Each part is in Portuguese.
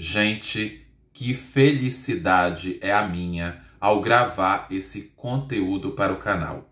Gente, que felicidade é a minha ao gravar esse conteúdo para o canal.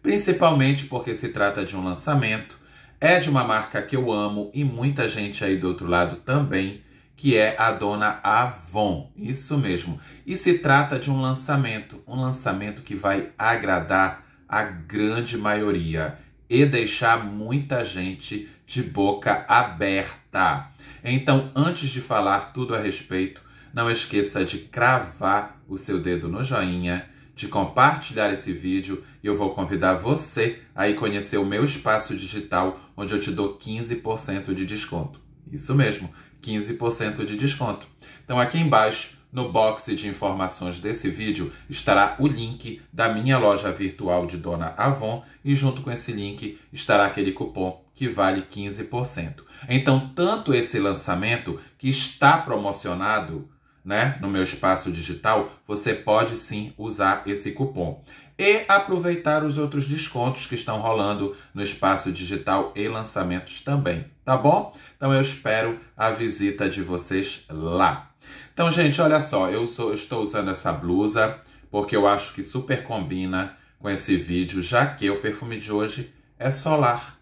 Principalmente porque se trata de um lançamento, é de uma marca que eu amo e muita gente aí do outro lado também, que é a dona Avon. Isso mesmo. E se trata de um lançamento, um lançamento que vai agradar a grande maioria e deixar muita gente de boca aberta. Então, antes de falar tudo a respeito, não esqueça de cravar o seu dedo no joinha, de compartilhar esse vídeo e eu vou convidar você a ir conhecer o meu espaço digital, onde eu te dou 15% de desconto. Isso mesmo, 15% de desconto. Então, aqui embaixo no box de informações desse vídeo estará o link da minha loja virtual de Dona Avon e junto com esse link estará aquele cupom que vale 15%. Então, tanto esse lançamento que está promocionado né, no meu espaço digital, você pode sim usar esse cupom. E aproveitar os outros descontos que estão rolando no espaço digital e lançamentos também, tá bom? Então eu espero a visita de vocês lá. Então, gente, olha só, eu sou, estou usando essa blusa porque eu acho que super combina com esse vídeo, já que o perfume de hoje é solar.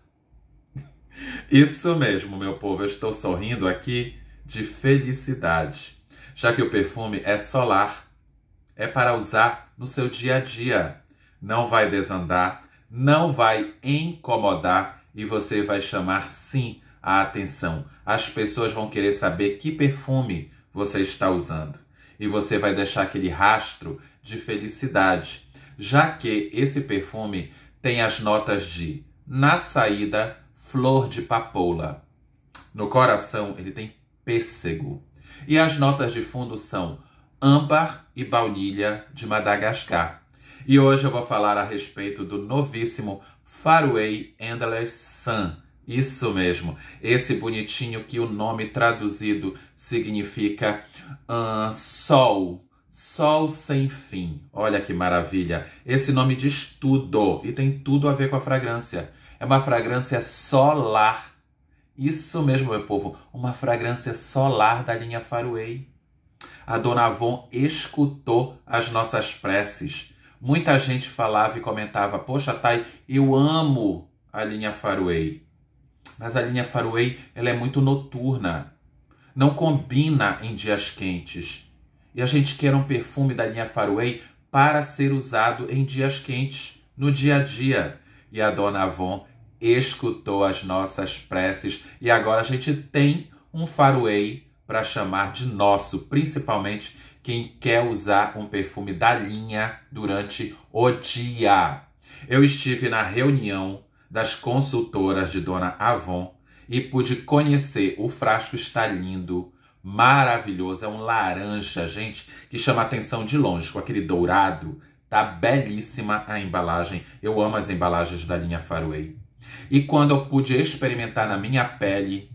Isso mesmo, meu povo, eu estou sorrindo aqui de felicidade, já que o perfume é solar, é para usar no seu dia a dia. Não vai desandar, não vai incomodar e você vai chamar sim a atenção. As pessoas vão querer saber que perfume você está usando. E você vai deixar aquele rastro de felicidade, já que esse perfume tem as notas de na saída, flor de papoula. No coração, ele tem pêssego. E as notas de fundo são âmbar e baunilha de Madagascar. E hoje eu vou falar a respeito do novíssimo Faraway Endless Sun, isso mesmo, esse bonitinho que o nome traduzido significa uh, sol. Sol sem fim. Olha que maravilha. Esse nome diz tudo e tem tudo a ver com a fragrância. É uma fragrância solar. Isso mesmo, meu povo. Uma fragrância solar da linha Faraway. A Dona Avon escutou as nossas preces. Muita gente falava e comentava: Poxa, Thay, eu amo a linha Faraway. Mas a linha Faraway ela é muito noturna. Não combina em dias quentes. E a gente quer um perfume da linha Faraway para ser usado em dias quentes, no dia a dia. E a Dona Avon escutou as nossas preces e agora a gente tem um Faraway para chamar de nosso, principalmente quem quer usar um perfume da linha durante o dia. Eu estive na reunião das consultoras de Dona Avon e pude conhecer. O frasco está lindo, maravilhoso, é um laranja, gente, que chama atenção de longe, com aquele dourado. Tá belíssima a embalagem. Eu amo as embalagens da linha Faraway. E quando eu pude experimentar na minha pele,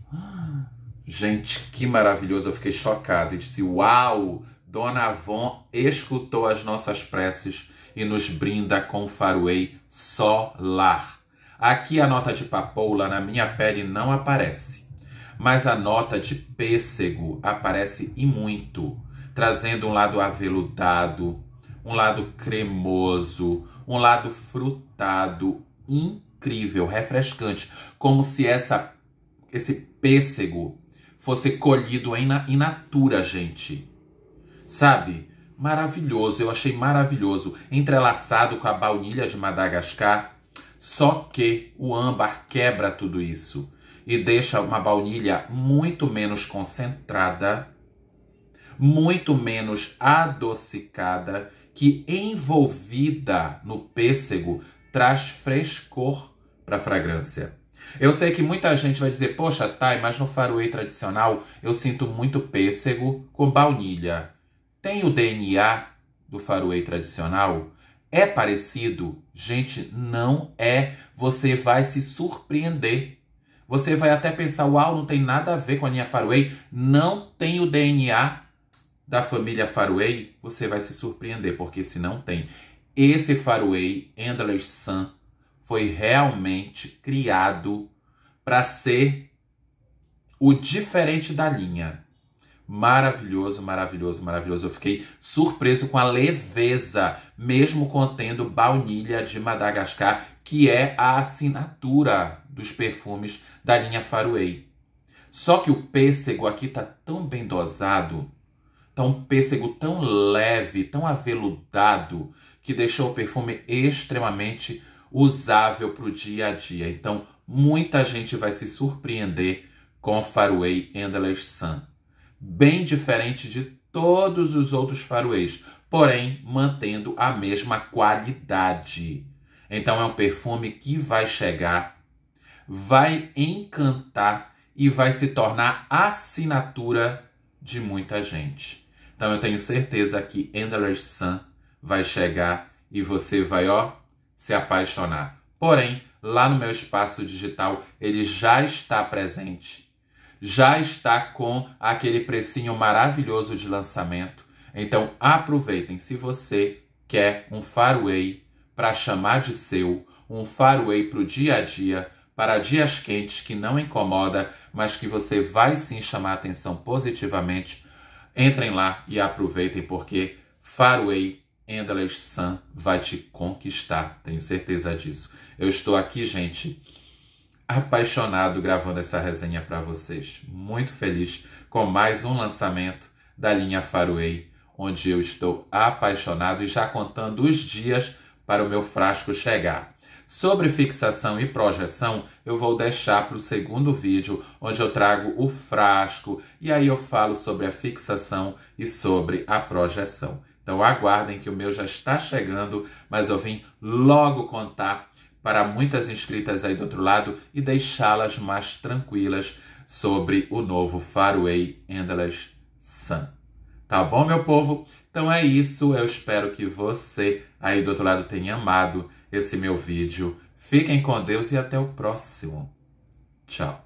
gente, que maravilhoso, eu fiquei chocado e disse: "Uau! Dona Avon escutou as nossas preces e nos brinda com Faraway solar." Aqui a nota de papoula na minha pele não aparece, mas a nota de pêssego aparece e muito, trazendo um lado aveludado, um lado cremoso, um lado frutado, incrível, refrescante, como se essa, esse pêssego fosse colhido em in natura, gente. Sabe? Maravilhoso, eu achei maravilhoso, entrelaçado com a baunilha de Madagascar, só que o âmbar quebra tudo isso e deixa uma baunilha muito menos concentrada, muito menos adocicada, que envolvida no pêssego traz frescor para a fragrância. Eu sei que muita gente vai dizer, poxa, Thay, mas no faroe tradicional eu sinto muito pêssego com baunilha. Tem o DNA do faroe tradicional? É parecido? Gente, não é. Você vai se surpreender. Você vai até pensar, uau, não tem nada a ver com a linha Faraway. Não tem o DNA da família Faraway. Você vai se surpreender, porque se não tem. Esse Faraway, Endless Sun, foi realmente criado para ser o diferente da linha. Maravilhoso, maravilhoso, maravilhoso. Eu fiquei surpreso com a leveza, mesmo contendo baunilha de Madagascar, que é a assinatura dos perfumes da linha Faraway. Só que o pêssego aqui tá tão bem dosado, tá um pêssego tão leve, tão aveludado, que deixou o perfume extremamente usável para o dia a dia. Então, muita gente vai se surpreender com Faraway Endless Sun bem diferente de todos os outros faroês, porém mantendo a mesma qualidade. Então é um perfume que vai chegar, vai encantar e vai se tornar assinatura de muita gente. Então eu tenho certeza que Endless Sun vai chegar e você vai, ó, se apaixonar. Porém, lá no meu espaço digital, ele já está presente já está com aquele precinho maravilhoso de lançamento. Então aproveitem se você quer um faraway para chamar de seu, um faraway para o dia a dia, para dias quentes que não incomoda, mas que você vai sim chamar atenção positivamente. Entrem lá e aproveitem porque Faraway Endless Sun vai te conquistar, tenho certeza disso. Eu estou aqui, gente, apaixonado gravando essa resenha para vocês. Muito feliz com mais um lançamento da linha Faroei, onde eu estou apaixonado e já contando os dias para o meu frasco chegar. Sobre fixação e projeção, eu vou deixar para o segundo vídeo, onde eu trago o frasco e aí eu falo sobre a fixação e sobre a projeção. Então aguardem que o meu já está chegando, mas eu vim logo contar para muitas inscritas aí do outro lado e deixá-las mais tranquilas sobre o novo Faraway Endless Sun. Tá bom, meu povo? Então é isso. Eu espero que você aí do outro lado tenha amado esse meu vídeo. Fiquem com Deus e até o próximo. Tchau.